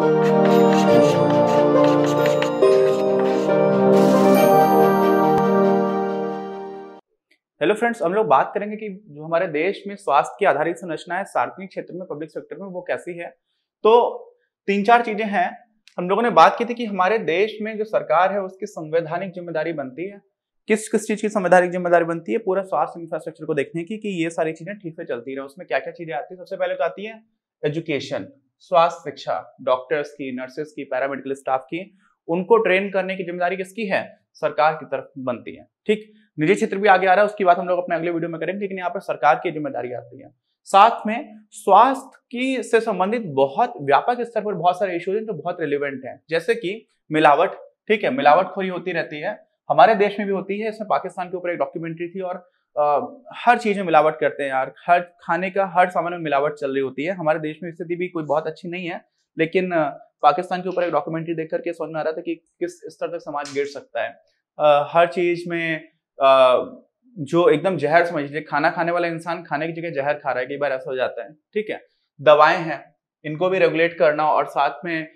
hello friends हम लोग बात करेंगे कि जो हमारे देश में स्वास्थ्य की आधारित संरचना है सार्वजनिक क्षेत्र में पब्लिक सेक्टर में वो कैसी है तो तीन चार चीजें हैं हम लोगों ने बात की थी कि हमारे देश में जो सरकार है उसकी संवैधानिक जिम्मेदारी बनती है किस किस चीज की संवैधानिक जिम्मेदारी बनती है पूरा स्वास्थ्य इंफ्रास्ट्रक्चर को देखने की कि ये सारी चीजें ठीक से चलती रहे उसमें क्या क्या चीजें आती है सबसे पहले तो आती है एजुकेशन स्वास्थ्य शिक्षा डॉक्टर्स की नर्सेस की पैरामेडिकल स्टाफ की उनको ट्रेन करने की जिम्मेदारी किसकी है सरकार की तरफ बनती है ठीक निजी क्षेत्र भी आगे आ रहा है उसकी बात हम लोग अपने अगले वीडियो में करेंगे लेकिन यहाँ पर सरकार की जिम्मेदारी आती है साथ में स्वास्थ्य की से संबंधित बहुत व्यापक स्तर पर बहुत सारे इश्यूज हैं जो बहुत रिलेवेंट हैं जैसे कि मिलावट ठीक है मिलावटखोरी होती रहती है हमारे देश में भी होती है इसमें पाकिस्तान के ऊपर एक डॉक्यूमेंट्री थी और आ, हर चीज़ में मिलावट करते हैं यार हर खाने का हर सामान में मिलावट चल रही होती है हमारे देश में स्थिति भी कोई बहुत अच्छी नहीं है लेकिन पाकिस्तान के ऊपर एक डॉक्यूमेंट्री देख करके समझ में आ रहा था कि किस स्तर तक समाज गिर सकता है आ, हर चीज़ में आ, जो एकदम जहर समझ लीजिए खाना खाने वाला इंसान खाने की जगह जहर खा रहा है कई बार ऐसा हो जाता है ठीक है दवाएं हैं इनको भी रेगुलेट करना और साथ में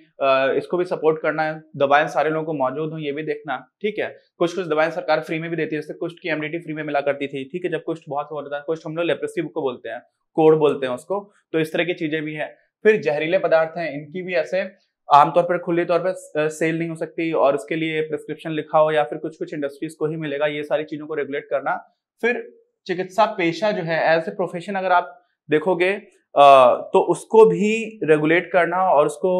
इसको भी सपोर्ट करना है दवाएं सारे लोगों को मौजूद हों ये भी देखना ठीक है कुछ कुछ दवाएं सरकार फ्री में भी देती है जैसे कुछ की एमडीटी फ्री में मिला करती थी ठीक है जब कुछ बहुत हो रहा था कुछ हम लोग लेप्रेसी को बोलते हैं कोड बोलते हैं उसको तो इस तरह की चीजें भी है फिर जहरीले पदार्थ हैं इनकी भी ऐसे आमतौर पर खुले तौर पर सेल नहीं हो सकती और उसके लिए प्रिस्क्रिप्शन लिखा हो या फिर कुछ कुछ इंडस्ट्रीज को ही मिलेगा ये सारी चीजों को रेगुलेट करना फिर चिकित्सा पेशा जो है एज ए प्रोफेशन अगर आप देखोगे तो उसको भी रेगुलेट करना और उसको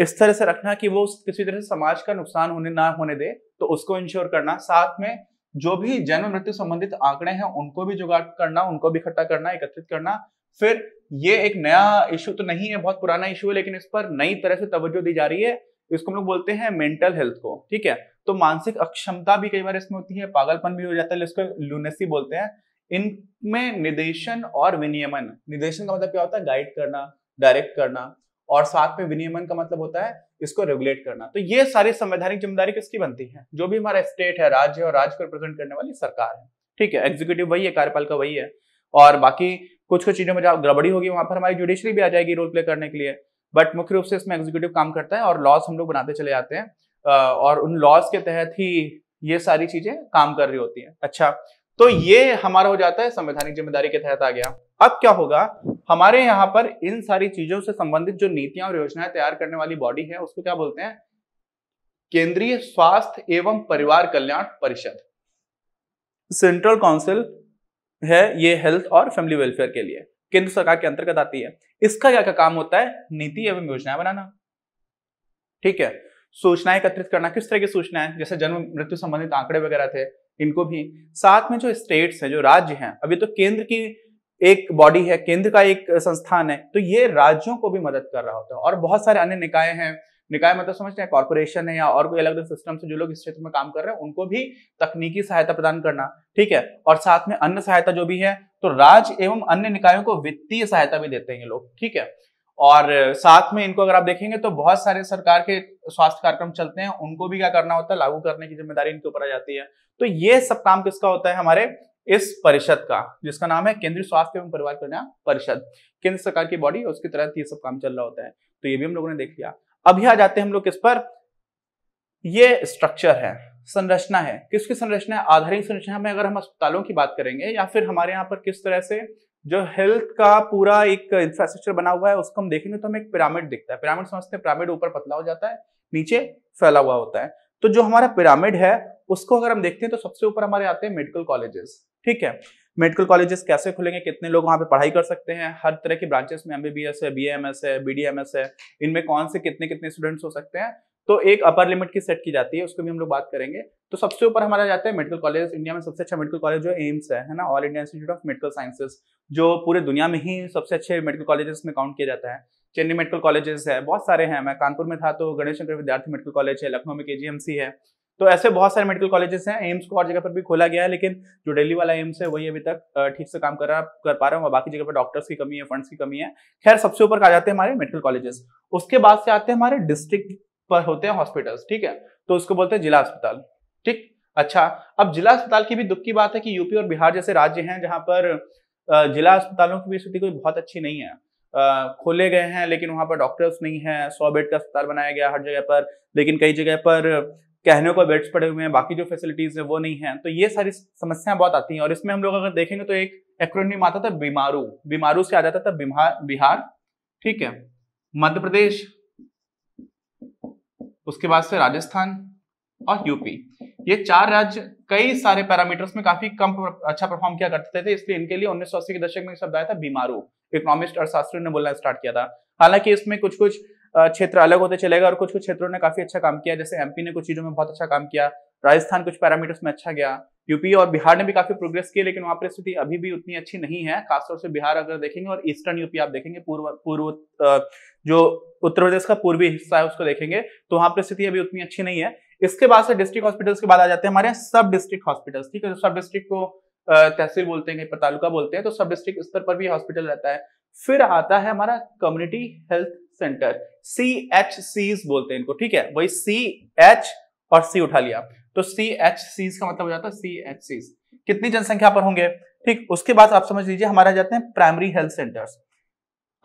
इस तरह से रखना कि वो किसी तरह से समाज का नुकसान होने ना होने दे तो उसको इंश्योर करना साथ में जो भी जन्म मृत्यु संबंधित आंकड़े हैं उनको भी जुगाड़ करना उनको भी इकट्ठा करना एकत्रित करना फिर ये एक नया इशू तो नहीं है बहुत पुराना इशू है लेकिन इस पर नई तरह से तवज्जो दी जा रही है इसको हम लोग बोलते हैं मेंटल हेल्थ को ठीक है तो मानसिक अक्षमता भी कई बार इसमें होती है पागलपन भी हो जाता है इसको लूनेसी बोलते हैं इनमें निदेशन और विनियमन निदेशन का मतलब क्या होता है गाइड करना डायरेक्ट करना और साथ में विनियमन का मतलब होता है इसको रेगुलेट करना तो ये सारी संवैधानिक जिम्मेदारी किसकी बनती है जो भी हमारा स्टेट है राज्य और राज्य को रिप्रेजेंट करने वाली सरकार है ठीक है एग्जीक्यूटिव वही है कार्यपालिका वही है और बाकी कुछ कुछ चीजों में जहाँ गड़बड़ी होगी वहां पर हमारी जुडिशरी भी आ जाएगी रोल प्ले करने के लिए बट मुख्य रूप से इसमें एग्जीक्यूटिव काम करता है और लॉज हम लोग बनाते चले जाते हैं और उन लॉज के तहत ही ये सारी चीजें काम कर रही होती हैं अच्छा तो ये हमारा हो जाता है संवैधानिक जिम्मेदारी के तहत आ गया अब क्या होगा हमारे यहाँ पर इन सारी चीजों से संबंधित जो नीतियां और योजनाएं तैयार करने वाली बॉडी है उसको क्या बोलते हैं केंद्रीय स्वास्थ्य एवं परिवार कल्याण परिषद सेंट्रल काउंसिल है ये हेल्थ और फैमिली वेलफेयर के लिए केंद्र सरकार के अंतर्गत आती है इसका क्या क्या काम होता है नीति एवं योजनाएं बनाना ठीक है सूचनाएं एकत्रित करना किस तरह की सूचनाएं जैसे जन्म मृत्यु संबंधित आंकड़े वगैरह थे इनको भी साथ में जो स्टेट्स हैं जो राज्य हैं अभी तो केंद्र की एक बॉडी है केंद्र का एक संस्थान है तो ये राज्यों को भी मदद कर रहा होता है और बहुत सारे अन्य निकाय हैं निकाय मतलब समझते हैं कॉर्पोरेशन है या और कोई अलग अलग सिस्टम से जो लोग इस क्षेत्र में काम कर रहे हैं उनको भी तकनीकी सहायता प्रदान करना ठीक है और साथ में अन्य सहायता जो भी है तो राज्य एवं अन्य निकायों को वित्तीय सहायता भी देते हैं ये लोग ठीक है और साथ में इनको अगर आप देखेंगे तो बहुत सारे सरकार के स्वास्थ्य कार्यक्रम चलते हैं उनको भी क्या करना होता है लागू करने की जिम्मेदारी इनके ऊपर आ जाती है तो ये सब काम किसका होता है हमारे इस परिषद का जिसका नाम है केंद्रीय स्वास्थ्य एवं परिवार कल्याण परिषद केंद्र सरकार की बॉडी उसकी तरह ये सब काम चल रहा होता है तो ये भी हम लोगों ने देख लिया अभी आ जाते हैं हम लोग किस पर ये स्ट्रक्चर है संरचना है किसकी संरचना है आधारित संरचना में अगर हम अस्पतालों की बात करेंगे या फिर हमारे यहाँ पर किस तरह से जो हेल्थ का पूरा एक इंफ्रास्ट्रक्चर बना हुआ है उसको हम देखेंगे तो हमें एक पिरामिड दिखता है पिरामिड समझते हैं पिरामिड ऊपर पतला हो जाता है नीचे फैला हुआ होता है तो जो हमारा पिरामिड है उसको अगर हम देखते हैं तो सबसे ऊपर हमारे आते हैं मेडिकल कॉलेजेस ठीक है मेडिकल कॉलेजेस कैसे खुलेंगे कितने लोग वहाँ पे पढ़ाई कर सकते हैं हर तरह की ब्रांचेस में एम है बी है बी है इनमें कौन से कितने कितने स्टूडेंट्स हो सकते हैं तो एक अपर लिमिट की सेट की जाती है उसको भी हम लोग बात करेंगे तो सबसे ऊपर हमारा जाता है मेडिकल कॉलेज इंडिया में सबसे अच्छा मेडिकल कॉलेज जो एम्स है है ना all India institute of medical sciences जो पूरे दुनिया में ही सबसे अच्छे मेडिकल कॉलेजेस में काउंट किया जाता है चेन्नई मेडिकल कॉलेजेस है बहुत सारे हैं मैं कानपुर में था तो गणेश शंकर विद्यार्थी मेडिकल कॉलेज है लखनऊ में के है तो ऐसे बहुत सारे मेडिकल कॉलेजेस हैं एम्स को और जगह पर भी खोला गया है लेकिन जो दिल्ली वाला एम्स है वही अभी तक ठीक से काम कर रहा कर पा रहा हूँ बाकी जगह पर डॉक्टर्स की कमी है फंड्स की कमी है खैर सबसे ऊपर आ जाते हैं हमारे मेडिकल कॉलेजेस उसके बाद से आते हैं हमारे डिस्ट्रिक्ट पर होते हैं हॉस्पिटल्स ठीक है तो उसको बोलते हैं जिला अस्पताल ठीक अच्छा अब जिला अस्पताल की भी दुख की बात है कि यूपी और बिहार जैसे राज्य हैं जहाँ पर जिला अस्पतालों की भी स्थिति कोई बहुत अच्छी नहीं है खोले गए हैं लेकिन वहाँ पर डॉक्टर्स नहीं है सौ बेड का अस्पताल बनाया गया हर जगह पर लेकिन कई जगह पर कहने को बेड्स पड़े हुए हैं बाकी जो फैसिलिटीज है वो नहीं है तो ये सारी समस्याएं बहुत आती हैं और इसमें हम लोग अगर देखेंगे तो एक एक्रोनिम आता था बीमारू बीमारू से आ जाता था बिहार बिहार ठीक है मध्य प्रदेश उसके बाद से राजस्थान और यूपी ये चार राज्य कई सारे पैरामीटर्स में काफी कम अच्छा परफॉर्म किया करते थे इसलिए इनके लिए उन्नीस के दशक में शब्द आया था बीमारू इकोनॉमिस्ट अर्थशास्त्री ने बोलना स्टार्ट किया था हालांकि इसमें कुछ कुछ क्षेत्र अलग होते चलेगा और कुछ कुछ क्षेत्रों ने काफी अच्छा काम किया जैसे एमपी ने कुछ चीजों में बहुत अच्छा काम किया राजस्थान कुछ पैरामीटर्स में अच्छा गया यूपी और बिहार ने भी काफी प्रोग्रेस किया लेकिन वहां पर स्थिति अभी भी उतनी अच्छी नहीं है खासतौर से बिहार अगर देखेंगे और ईस्टर्न यूपी आप देखेंगे पूर्व पूर्व जो उत्तर प्रदेश का पूर्वी हिस्सा है उसको देखेंगे तो वहां पर स्थिति अभी उतनी अच्छी नहीं है इसके बाद से डिस्ट्रिक्ट हॉस्पिटल्स के बाद आ जाते हैं हमारे सब डिस्ट्रिक्ट हॉस्पिटल्स ठीक है जो सब डिस्ट्रिक्ट को तहसील बोलते हैं कहीं पर तालुका बोलते हैं तो सब डिस्ट्रिक्ट स्तर पर भी हॉस्पिटल रहता है फिर आता है हमारा community health centre C H Cs बोलते हैं इनको ठीक है वही सी एच और सी उठा लिया तो सी एच सीज का मतलब हो जाता है सी एच सीज कितनी जनसंख्या पर होंगे ठीक उसके बाद आप समझ लीजिए हमारे जाते हैं प्राइमरी हेल्थ सेंटर्स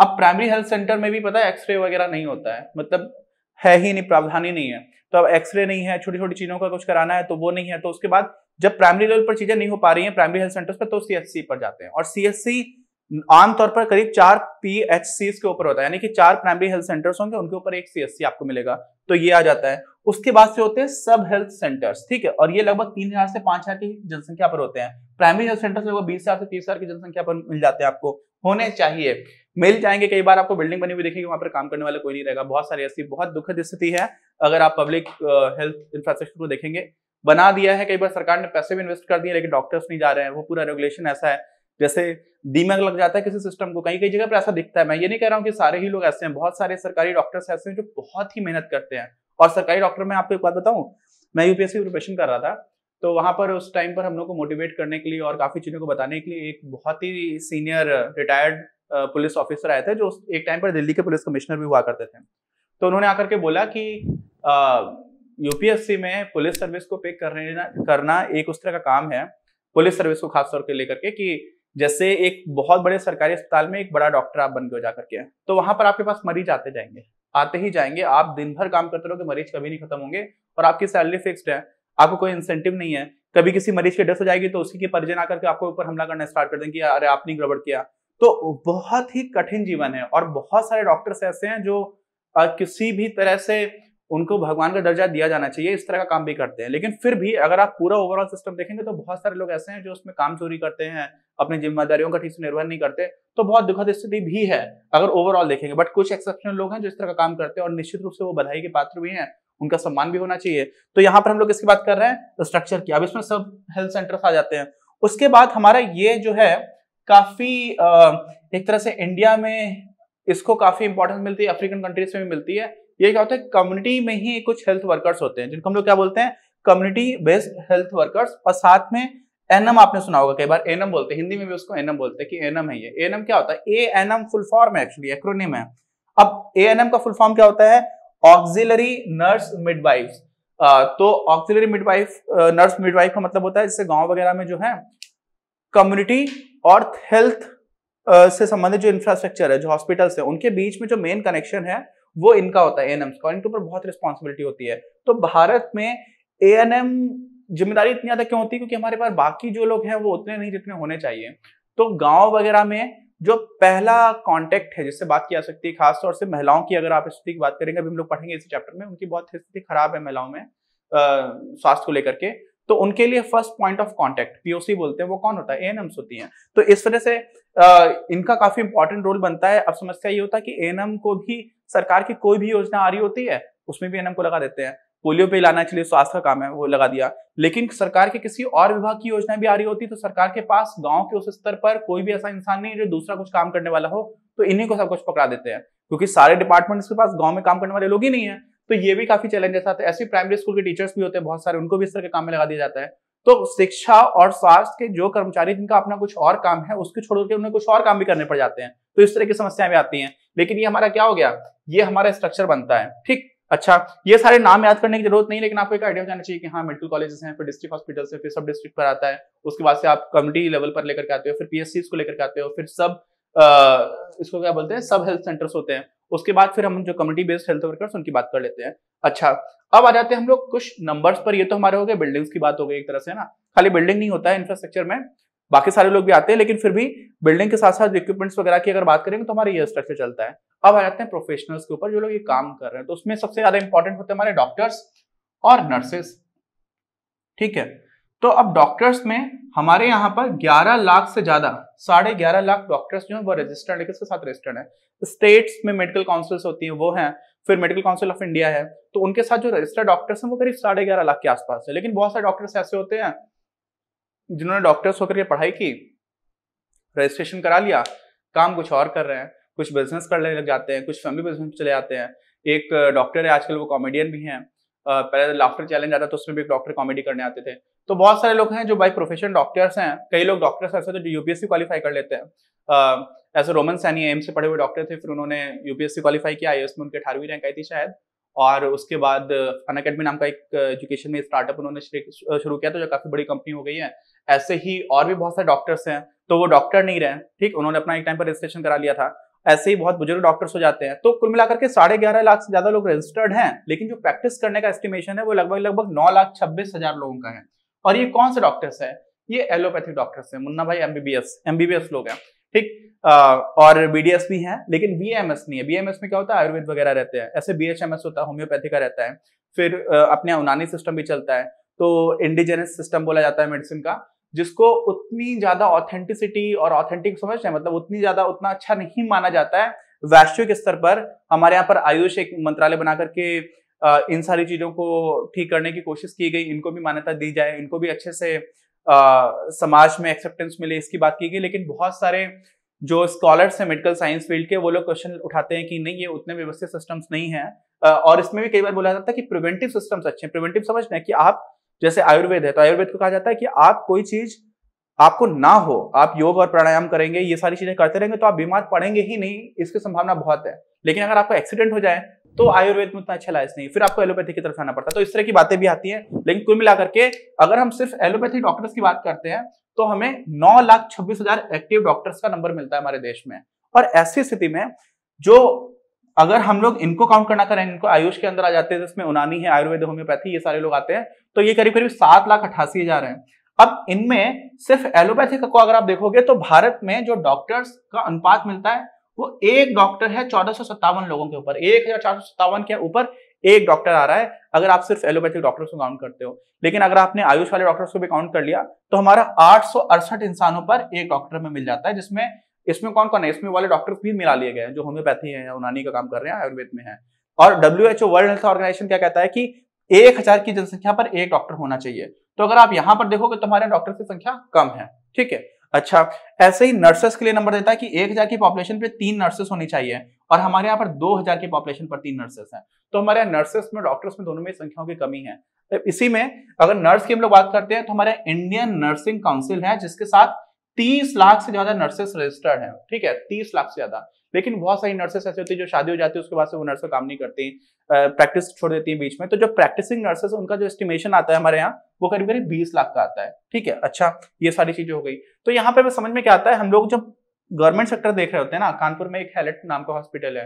अब प्राइमरी हेल्थ सेंटर में भी पता है एक्सरे वगैरह नहीं होता है मतलब है ही नहीं प्रावधान ही नहीं है तो अब एक्सरे नहीं है छोटी छोटी चीजों का कुछ कराना है तो वो नहीं है तो उसके बाद जब प्राइमरी लेवल पर चीजें नहीं हो पा रही हैं प्राइमरी हेल्थ सेंटर्स पर तो सीएचसी पर जाते हैं और सीएचसी आमतौर पर करीब चार पी एच सी के ऊपर होता है यानी कि चार प्राइमरी हेल्थ सेंटर्स होंगे उनके ऊपर एक सी आपको मिलेगा तो ये आ जाता है उसके बाद से होते हैं सब हेल्थ सेंटर्स ठीक है और ये लगभग तीन हजार से पांच हजार की जनसंख्या पर होते हैं प्राइमरी हेल्थ सेंटर्स लगभग बीस हजार से तीस हजार की जनसंख्या पर मिल जाते हैं आपको होने चाहिए मिल जाएंगे कई बार आपको बिल्डिंग बनी हुई देखेंगे वहां पर काम करने वाला कोई नहीं रहेगा बहुत सारी ऐसी बहुत दुखद स्थिति है अगर आप पब्लिक हेल्थ इंफ्रास्ट्रक्चर को देखेंगे बना दिया है कई बार सरकार ने पैसे भी इन्वेस्ट कर दिए लेकिन डॉक्टर्स नहीं जा रहे हैं वो पूरा रेगुलेशन ऐसा है जैसे दिमाग लग जाता है किसी सिस्टम को कहीं कई जगह पर ऐसा दिखता है मैं ये नहीं कह रहा हूँ कि सारे ही लोग ऐसे हैं बहुत सारे सरकारी डॉक्टर्स ऐसे हैं जो बहुत ही मेहनत करते हैं और सरकारी डॉक्टर मैं आपको एक बात बताऊँ मैं यूपीएससी प्रिपरेशन कर रहा था तो वहाँ पर उस टाइम पर हम लोग को मोटिवेट करने के लिए और काफ़ी चीज़ों को बताने के लिए एक बहुत ही सीनियर रिटायर्ड पुलिस ऑफिसर आए थे जो एक टाइम पर दिल्ली के पुलिस कमिश्नर भी हुआ करते थे तो उन्होंने आकर के बोला कि यूपीएससी में पुलिस सर्विस को पिक करने करना एक उस तरह का काम है पुलिस सर्विस को खासतौर के लेकर के कि जैसे एक बहुत बड़े सरकारी अस्पताल में एक बड़ा डॉक्टर आप बन गए जाकर के तो वहां पर आपके पास मरीज आते जाएंगे आते ही जाएंगे आप दिन भर काम करते रहोगे मरीज कभी नहीं खत्म होंगे और आपकी सैलरी फिक्स्ड है आपको कोई इंसेंटिव नहीं है कभी किसी मरीज की डेथ हो जाएगी तो उसी के परिजन आकर के आपको ऊपर हमला करना स्टार्ट कर देंगे अरे आपने गड़बड़ किया तो बहुत ही कठिन जीवन है और बहुत सारे डॉक्टर्स ऐसे हैं जो किसी भी तरह से उनको भगवान का दर्जा दिया जाना चाहिए इस तरह का काम भी करते हैं लेकिन फिर भी अगर आप पूरा ओवरऑल सिस्टम देखेंगे तो बहुत सारे लोग ऐसे हैं जो उसमें काम चोरी करते हैं अपनी जिम्मेदारियों का ठीक से निर्भर नहीं करते तो बहुत दुखद स्थिति भी है अगर ओवरऑल देखेंगे बट कुछ एक्सेप्शनल लोग हैं जो इस तरह का काम करते हैं और निश्चित रूप से वो बधाई के पात्र भी हैं उनका सम्मान भी होना चाहिए तो यहाँ पर हम लोग इसकी बात कर रहे हैं स्ट्रक्चर की अब इसमें सब हेल्थ सेंटर्स आ जाते हैं उसके बाद हमारा ये जो है काफी एक तरह से इंडिया में इसको काफी इंपॉर्टेंस मिलती है अफ्रीकन कंट्रीज में भी मिलती है ये क्या होता है कम्युनिटी में ही कुछ हेल्थ वर्कर्स होते हैं जिनको हम लोग क्या बोलते हैं कम्युनिटी बेस्ड हेल्थ वर्कर्स और साथ में एनएम आपने सुना होगा कई बार एनएम बोलते हैं हिंदी में भी उसको एनएम बोलते हैं कि एनएम है ये एनएम क्या होता है ए एनम फुल फॉर्म है एक्चुअली एक्रोनिम है अब ए का फुल फॉर्म क्या होता है ऑक्सिलरी नर्स मिडवाइफ तो ऑक्सिलरी मिडवाइफ नर्स मिडवाइफ का मतलब होता है जिससे गांव वगैरह में जो है कम्युनिटी और हेल्थ से संबंधित जो इंफ्रास्ट्रक्चर है जो हॉस्पिटल्स है उनके बीच में जो मेन कनेक्शन है वो इनका होता है ए एन का और इनके ऊपर बहुत रिस्पॉन्सिबिलिटी होती है तो भारत में ए एन एम जिम्मेदारी इतनी ज्यादा क्यों होती है क्योंकि हमारे पास बाकी जो लोग हैं वो उतने नहीं जितने होने चाहिए तो गांव वगैरह में जो पहला कांटेक्ट है जिससे बात की जा सकती है खासतौर से महिलाओं की अगर आप स्थिति की बात करेंगे अभी हम लोग पढ़ेंगे इस चैप्टर में उनकी बहुत स्थिति खराब है महिलाओं में स्वास्थ्य को लेकर के तो उनके लिए first point of contact POC बोलते हैं वो कौन होता है एम्स होती है तो इस वजह से आ, इनका काफी इंपॉर्टेंट रोल बनता है अब समस्या ये होता है कि एएनएम को भी सरकार की कोई भी योजना आ रही होती है उसमें भी एनएम को लगा देते हैं पोलियो पे लाना एक्चुअली स्वास्थ्य का काम है वो लगा दिया लेकिन सरकार के किसी और विभाग की योजना भी आ रही होती तो सरकार के पास गांव के उस स्तर पर कोई भी ऐसा इंसान नहीं जो दूसरा कुछ काम करने वाला हो तो इन्हीं को सब कुछ पकड़ा देते हैं क्योंकि सारे डिपार्टमेंट्स के पास गांव में काम करने वाले लोग ही नहीं है तो ये भी काफी चैलेंजेस आते हैं ऐसे प्राइमरी स्कूल के टीचर्स भी होते हैं बहुत सारे उनको भी इस तरह के काम में लगा दिया जाता है तो शिक्षा और स्वास्थ्य के जो कर्मचारी जिनका अपना कुछ और काम है उसके छोड़ के उन्हें कुछ और काम भी करने पड़ जाते हैं तो इस तरह की समस्याएं भी आती हैं लेकिन ये हमारा क्या हो गया ये हमारा स्ट्रक्चर बनता है ठीक अच्छा ये सारे नाम याद करने की जरूरत नहीं लेकिन आपको एक आइडिया जाना चाहिए कि हाँ मेडिकल कॉलेजेस हैं फिर डिस्ट्रिक्ट हॉस्पिटल से फिर सब डिस्ट्रिक्ट पर आता है उसके बाद से आप कम्युनिटी लेवल पर लेकर के आते हो फिर पीएससी को लेकर के आते हो फिर सब इसको क्या बोलते हैं सब हेल्थ सेंटर्स होते हैं उसके बाद फिर हम जो कम्युनिटी बेस्ड हेल्थ वर्कर्स उनकी बात कर लेते हैं अच्छा अब आ जाते हैं हम लोग कुछ नंबर्स पर ये तो हमारे हो गए बिल्डिंग्स की बात हो गई एक तरह से ना खाली बिल्डिंग नहीं होता है इंफ्रास्ट्रक्चर में बाकी सारे लोग भी आते हैं लेकिन फिर भी बिल्डिंग के साथ साथ इक्विपमेंट्स वगैरह की अगर बात करेंगे तो हमारा ये स्ट्रक्चर चलता है अब आ जाते हैं प्रोफेशनल्स के ऊपर जो लोग ये काम कर रहे हैं तो उसमें सबसे ज्यादा इंपॉर्टेंट होते हैं हमारे डॉक्टर्स और नर्सेस ठीक है तो अब डॉक्टर्स में हमारे यहाँ पर 11 लाख से ज्यादा साढ़े ग्यारह लाख डॉक्टर्स जो है वो रजिस्टर्ड है किसके साथ रजिस्टर्ड है स्टेट्स में मेडिकल काउंसिल्स होती हैं वो हैं फिर मेडिकल काउंसिल ऑफ इंडिया है तो उनके साथ जो रजिस्टर्ड डॉक्टर्स हैं वो करीब साढ़े ग्यारह लाख के आसपास है लेकिन बहुत सारे डॉक्टर्स ऐसे होते हैं जिन्होंने डॉक्टर्स होकर के पढ़ाई की रजिस्ट्रेशन करा लिया काम कुछ और कर रहे हैं कुछ बिजनेस करने लग जाते हैं कुछ फैमिली बिजनेस चले जाते हैं एक डॉक्टर है आजकल वो कॉमेडियन भी हैं पहले लाफ्टर तो चैलेंज आता तो उसमें भी एक डॉक्टर कॉमेडी करने आते थे तो बहुत सारे लोग हैं जो बाई प्रोफेशन डॉक्टर्स हैं कई लोग डॉक्टर्स ऐसे तो यूपीएससी क्वालिफाई कर लेते हैं ऐसे रोमन सैनी एम्स से पढ़े हुए डॉक्टर थे फिर उन्होंने यूपीएससी क्वालिफाई किया आई में उनके अठारहवीं रैंक आई थी शायद और उसके बाद अन अकेडमी नाम का एक एजुकेशन में स्टार्टअप उन्होंने शुरू किया तो जो काफी बड़ी कंपनी हो गई है ऐसे ही और भी बहुत सारे डॉक्टर्स हैं तो वो डॉक्टर नहीं रहे ठीक उन्होंने अपना एक टाइम पर रजिस्ट्रेशन करा लिया था ऐसे ही बहुत बुजुर्ग डॉक्टर्स हो जाते हैं तो कुल मिलाकर के साढ़े ग्यारह लाख से ज्यादा लोग रजिस्टर्ड हैं लेकिन जो प्रैक्टिस करने का एस्टिमेशन है वो लगभग लगभग नौ लाख छब्बीस हजार लोगों का है और ये कौन से डॉक्टर्स है ये एलोपैथिक डॉक्टर्स हैं मुन्ना भाई एमबीबीएस एमबीबीएस लोग हैं ठीक और बीडीएस भी है लेकिन बीएमएस नहीं है बीएमएस में क्या होता है आयुर्वेद वगैरह रहते हैं ऐसे बीएचएमएस होता है होम्योपैथी का रहता है फिर अपने उनानी सिस्टम भी चलता है तो इंडिजेनस सिस्टम बोला जाता है मेडिसिन का जिसको उतनी ज्यादा ऑथेंटिसिटी और ऑथेंटिक समझते हैं मतलब उतनी ज्यादा उतना अच्छा नहीं माना जाता है वैश्विक स्तर पर हमारे यहाँ पर आयुष एक मंत्रालय बना करके इन सारी चीज़ों को ठीक करने की कोशिश की गई इनको भी मान्यता दी जाए इनको भी अच्छे से आ, समाज में एक्सेप्टेंस मिले इसकी बात की गई लेकिन बहुत सारे जो स्कॉलर्स हैं मेडिकल साइंस फील्ड के वो लोग क्वेश्चन उठाते हैं कि नहीं ये उतने व्यवस्थित सिस्टम्स नहीं है और इसमें भी कई बार बोला जाता है कि प्रिवेंटिव सिस्टम्स अच्छे हैं प्रिवेंटिव समझ में कि आप जैसे आयुर्वेद है तो आयुर्वेद को कहा जाता है कि आप कोई चीज़ आपको ना हो आप योग और प्राणायाम करेंगे ये सारी चीज़ें करते रहेंगे तो आप बीमार पड़ेंगे ही नहीं इसकी संभावना बहुत है लेकिन अगर आपको एक्सीडेंट हो जाए तो आयुर्वेद में उतना अच्छा लाइज नहीं फिर आपको एलोपैथी की तरफ आना पड़ता है तो इस तरह की बातें भी आती हैं लेकिन कुल मिलाकर के अगर हम सिर्फ एलोपैथी डॉक्टर्स की बात करते हैं तो हमें नौ लाख छब्बीस हजार एक्टिव डॉक्टर्स का नंबर मिलता है हमारे देश में और ऐसी स्थिति में जो अगर हम लोग इनको काउंट करना करें इनको आयुष के अंदर आ जाते हैं जिसमें उनानी है आयुर्वेद होम्योपैथी ये सारे लोग आते हैं तो ये करीब करीब सात लाख अट्ठासी हजार है अब इनमें सिर्फ एलोपैथी को अगर आप देखोगे तो भारत में जो डॉक्टर्स का अनुपात मिलता है वो एक डॉक्टर है चौदह लोगों के ऊपर एक के ऊपर एक डॉक्टर आ रहा है अगर आप सिर्फ एलोपैथिक डॉक्टर्स को काउंट करते हो लेकिन अगर आपने आयुष वाले डॉक्टर्स को भी काउंट कर लिया तो हमारा आठ इंसानों पर एक डॉक्टर में मिल जाता है जिसमें इसमें कौन कौन है इसमें वाले डॉक्टर भी मिला लिए गए हैं जो होम्योपैथी है या का काम कर रहे हैं आयुर्वेद में है और डब्ल्यू वर्ल्ड हेल्थ ऑर्गेनाइजेशन क्या कहता है कि एक हजार की जनसंख्या पर एक डॉक्टर होना चाहिए तो अगर आप यहां पर देखोगे तो हमारे डॉक्टर की संख्या कम है ठीक है अच्छा ऐसे ही नर्सेस के लिए नंबर देता है कि एक हजार की पॉपुलेशन पे तीन नर्सेस होनी चाहिए और हमारे यहाँ पर दो हजार की पॉपुलेशन पर तीन नर्सेस हैं तो हमारे यहाँ नर्सेस में डॉक्टर्स में दोनों में संख्याओं की कमी है इसी में अगर नर्स की हम लोग बात करते हैं तो हमारे इंडियन नर्सिंग काउंसिल है जिसके साथ तीस लाख से ज्यादा नर्सेस रजिस्टर्ड है ठीक है तीस लाख से ज्यादा लेकिन बहुत सारी नर्सेस ऐसे होती है जो शादी हो जाती है उसके बाद से वो नर्स काम नहीं करती प्रैक्टिस छोड़ देती है बीच में तो जो प्रैक्टिसिंग नर्सेस उनका जो एस्टिमेशन आता है हमारे यहाँ वो करीब करीब बीस लाख का आता है ठीक है अच्छा ये सारी चीजें हो गई तो यहाँ पे समझ में क्या आता है हम लोग जब गवर्नमेंट सेक्टर देख रहे होते हैं ना कानपुर में एक हेलेट नाम का हॉस्पिटल है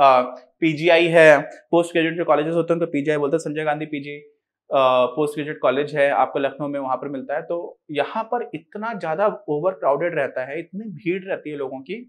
पीजीआई है पोस्ट ग्रेजुएट जो कॉलेजेस होते हैं तो पीजीआई बोलते हैं Sanjay Gandhi PG post graduate college है आपको लखनऊ में वहां पर मिलता है तो यहाँ पर इतना ज्यादा ओवर क्राउडेड रहता है इतनी भीड़ रहती है लोगों की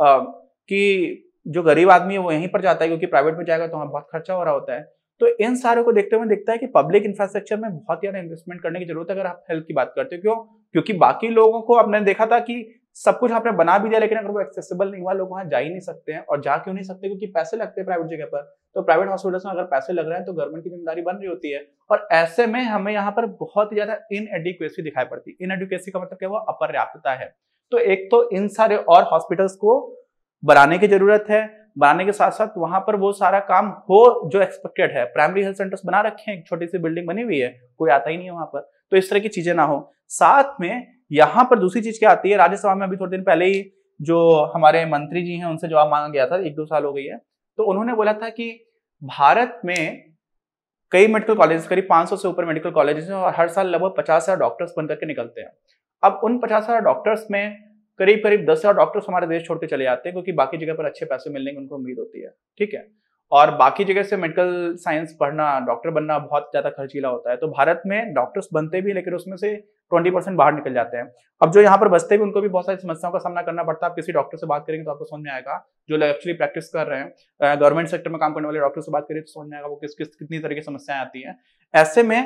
uh, कि जो गरीब आदमी है वो यहीं पर जाता है क्योंकि प्राइवेट में जाएगा तो वहाँ बहुत खर्चा हो रहा होता है तो इन सारों को देखते हुए देखता है कि पब्लिक इंफ्रास्ट्रक्चर में बहुत ज्यादा इन्वेस्टमेंट करने की जरूरत है अगर आप हेल्थ की बात करते हो क्यों क्योंकि बाकी लोगों को आपने देखा था कि सब कुछ आपने बना भी दिया लेकिन अगर वो एक्सेसिबल नहीं हुआ लोग वहां जा ही नहीं सकते हैं और जा क्यों नहीं सकते क्योंकि पैसे लगते हैं प्राइवेट जगह पर तो प्राइवेट हॉस्पिटल्स में अगर पैसे लग रहे हैं तो गवर्नमेंट की जिम्मेदारी बन रही होती है और ऐसे में हमें यहाँ पर बहुत ज्यादा इन एडिक्वेसी दिखाई पड़ती है इन एडिक्वेसी का मतलब क्या हुआ अपर्याप्तता है तो एक तो इन सारे और हॉस्पिटल्स को बनाने की जरूरत है बनाने के साथ साथ वहां पर वो सारा काम हो जो एक्सपेक्टेड है प्राइमरी हेल्थ सेंटर्स बना रखे हैं एक छोटी सी बिल्डिंग बनी हुई है कोई आता ही नहीं है वहां पर तो इस तरह की चीजें ना हो साथ में यहाँ पर दूसरी चीज क्या आती है राज्यसभा में अभी थोड़े दिन पहले ही जो हमारे मंत्री जी हैं उनसे जवाब मांगा गया था एक दो साल हो गई है तो उन्होंने बोला था कि भारत में कई मेडिकल कॉलेज करीब 500 से ऊपर मेडिकल कॉलेजेस हैं और हर साल लगभग पचास हजार डॉक्टर्स बनकर के निकलते हैं अब उन पचास हजार डॉक्टर्स में करीब करीब दस हजार डॉक्टर्स हमारे देश छोड़ के चले जाते हैं क्योंकि बाकी जगह पर अच्छे पैसे मिलने की उनको उम्मीद होती है ठीक है और बाकी जगह से मेडिकल साइंस पढ़ना डॉक्टर बनना बहुत ज़्यादा खर्चीला होता है तो भारत में डॉक्टर्स बनते भी लेकिन उसमें से ट्वेंटी परसेंट बाहर निकल जाते हैं अब जो यहाँ पर बसते भी उनको भी बहुत सारी समस्याओं का सामना करना पड़ता है आप किसी डॉक्टर से बात करेंगे तो आपको समझ में आएगा जो लोग एक्चुअली प्रैक्टिस कर रहे हैं गवर्नमेंट सेक्टर में काम करने वाले डॉक्टर से बात करें तो समझ में आएगा वो किस किस कितनी तरह की समस्याएं आती है ऐसे में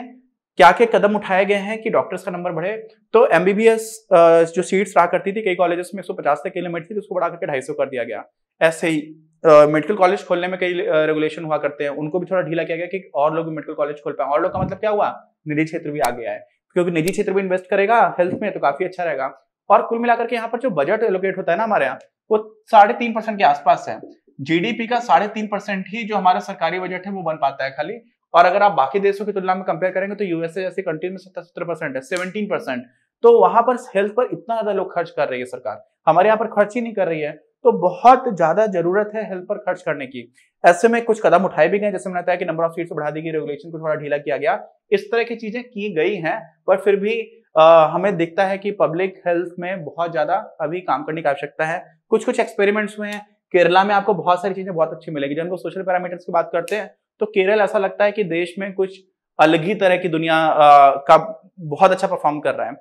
क्या क्या कदम उठाए गए हैं कि डॉक्टर्स का नंबर बढ़े तो एमबीबीएस जो सीट्स रहा करती थी कई कॉलेजेस में 150 तक की लिमिट थी तो उसको बढ़ा करके सौ कर दिया गया ऐसे ही मेडिकल कॉलेज खोलने में कई रेगुलेशन हुआ करते हैं उनको भी थोड़ा ढीला किया गया कि और लोग भी मेडिकल कॉलेज खोल पाए और लोग का मतलब क्या हुआ निजी क्षेत्र भी आ गया है क्योंकि निजी क्षेत्र भी इन्वेस्ट करेगा हेल्थ में तो काफी अच्छा रहेगा और कुल मिलाकर के यहाँ पर जो बजट एलोकेट होता है ना हमारे यहाँ वो साढ़े तीन परसेंट के आसपास है जीडीपी का साढ़े तीन परसेंट ही जो हमारा सरकारी बजट है वो बन पाता है खाली और अगर आप बाकी देशों की तुलना में कंपेयर करेंगे तो यूएसए जैसी कंट्री में सत्तर सत्तर परसेंट है सेवनटीन परसेंट तो वहां पर हेल्थ पर इतना ज्यादा लोग खर्च कर रही है सरकार हमारे यहाँ पर खर्च ही नहीं कर रही है तो बहुत ज्यादा जरूरत है हेल्थ पर खर्च करने की ऐसे में कुछ कदम उठाए भी गए जैसे मैंने बताया कि नंबर ऑफ सीट्स बढ़ा दी गई रेगुलेशन को थोड़ा ढीला किया गया इस तरह की चीजें की गई हैं पर फिर भी आ, हमें दिखता है कि पब्लिक हेल्थ में बहुत ज्यादा अभी काम करने की आवश्यकता है कुछ कुछ एक्सपेरिमेंट्स हुए हैं केरला में आपको बहुत सारी चीजें बहुत अच्छी मिलेगी जब हम सोशल पैरामीटर्स की बात करते हैं तो केरल ऐसा लगता है कि देश में कुछ अलग ही तरह की दुनिया आ, का बहुत अच्छा परफॉर्म कर रहा है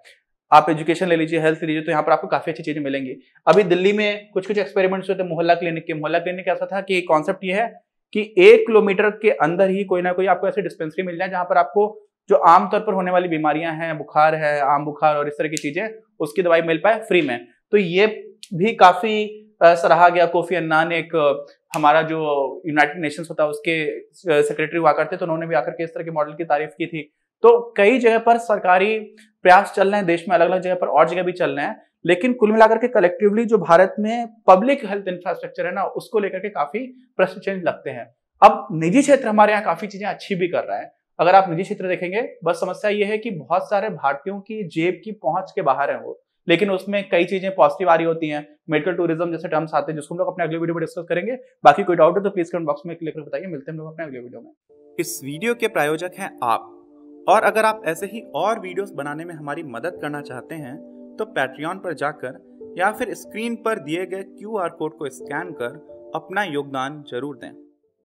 आप एजुकेशन ले लीजिए हेल्थ ले लीजिए तो यहाँ पर आपको काफी अच्छी चीजें मिलेंगी अभी दिल्ली में कुछ कुछ एक्सपेरिमेंट्स होते हैं मोहल्ला क्लिनिक के मोहल्ला क्लिनिक ऐसा था कि कॉन्सेप्ट ये है कि एक किलोमीटर के अंदर ही कोई ना कोई आपको ऐसी डिस्पेंसरी मिल जाए जहां पर आपको जो आमतौर पर होने वाली बीमारियां हैं बुखार है आम बुखार और इस तरह की चीजें उसकी दवाई मिल पाए फ्री में तो ये भी काफी सराहा गया कोफी अन्नान एक हमारा जो यूनाइटेड नेशंस होता है उसके सेक्रेटरी हुआ करते तो उन्होंने भी आकर के इस तरह के मॉडल की तारीफ की थी तो कई जगह पर सरकारी प्रयास चल रहे हैं देश में अलग अलग जगह पर और जगह भी चल रहे हैं लेकिन कुल मिलाकर के कलेक्टिवली जो भारत में पब्लिक हेल्थ इंफ्रास्ट्रक्चर है ना उसको लेकर के काफी प्रश्न चिन्ह लगते हैं अब निजी क्षेत्र हमारे यहाँ काफी चीजें अच्छी भी कर रहा है अगर आप निजी क्षेत्र देखेंगे बस समस्या ये है कि बहुत सारे भारतीयों की जेब की पहुंच के बाहर है वो लेकिन उसमें कई चीजें पॉजिटिव आ रही होती हैं मेडिकल टूरिज्म जैसे टर्म्स आते हैं जिसको हम लोग अपने अगले वीडियो में डिस्कस करेंगे बाकी कोई डाउट है तो प्लीज कमेंट बॉक्स में लिखकर बताइए मिलते हैं हम लोग अपने अगले वीडियो में इस वीडियो के प्रायोजक हैं आप और अगर आप ऐसे ही और वीडियोस बनाने में हमारी मदद करना चाहते हैं तो पैट्रियन पर जाकर या फिर स्क्रीन पर दिए गए क्यू कोड को स्कैन कर अपना योगदान जरूर दें